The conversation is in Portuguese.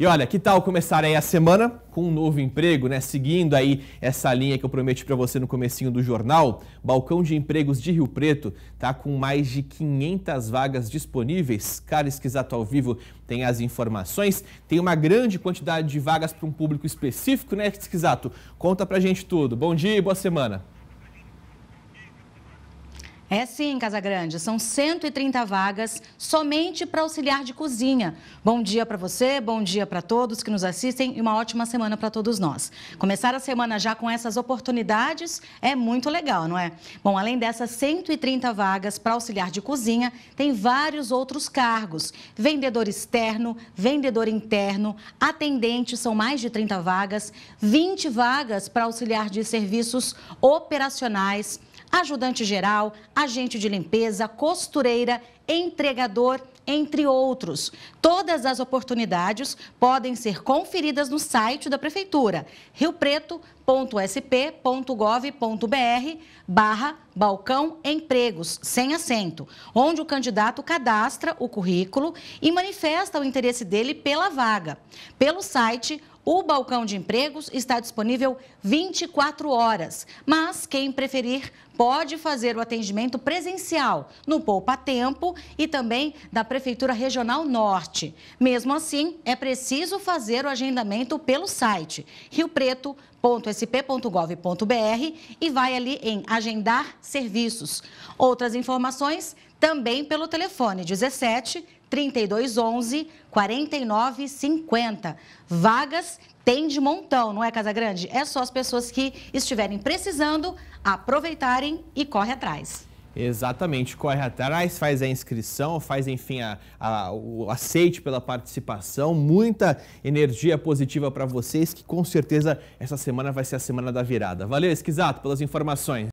E olha, que tal começar aí a semana com um novo emprego, né? Seguindo aí essa linha que eu prometi para você no comecinho do jornal, Balcão de Empregos de Rio Preto tá com mais de 500 vagas disponíveis. Cara Esquizato ao vivo tem as informações. Tem uma grande quantidade de vagas para um público específico, né, Esquizato? Conta pra gente tudo. Bom dia e boa semana. É sim, Casa Grande. São 130 vagas somente para auxiliar de cozinha. Bom dia para você, bom dia para todos que nos assistem e uma ótima semana para todos nós. Começar a semana já com essas oportunidades é muito legal, não é? Bom, além dessas 130 vagas para auxiliar de cozinha, tem vários outros cargos: vendedor externo, vendedor interno, atendente são mais de 30 vagas, 20 vagas para auxiliar de serviços operacionais ajudante geral, agente de limpeza, costureira, entregador, entre outros. Todas as oportunidades podem ser conferidas no site da Prefeitura, riopreto.sp.gov.br barra balcão empregos, sem assento, onde o candidato cadastra o currículo e manifesta o interesse dele pela vaga. Pelo site, o balcão de empregos está disponível 24 horas, mas quem preferir pode fazer o atendimento presencial no Poupa Tempo e também da Prefeitura Regional Norte. Mesmo assim, é preciso fazer o agendamento pelo site riopreto.sp.gov.br e vai ali em Agendar Serviços. Outras informações também pelo telefone 17 3211 4950. Vagas tem de montão, não é Casa Grande? É só as pessoas que estiverem precisando aproveitarem e corre atrás. Exatamente, corre atrás, faz a inscrição, faz, enfim, a, a, o aceite pela participação. Muita energia positiva para vocês, que com certeza essa semana vai ser a semana da virada. Valeu, Esquisato, pelas informações.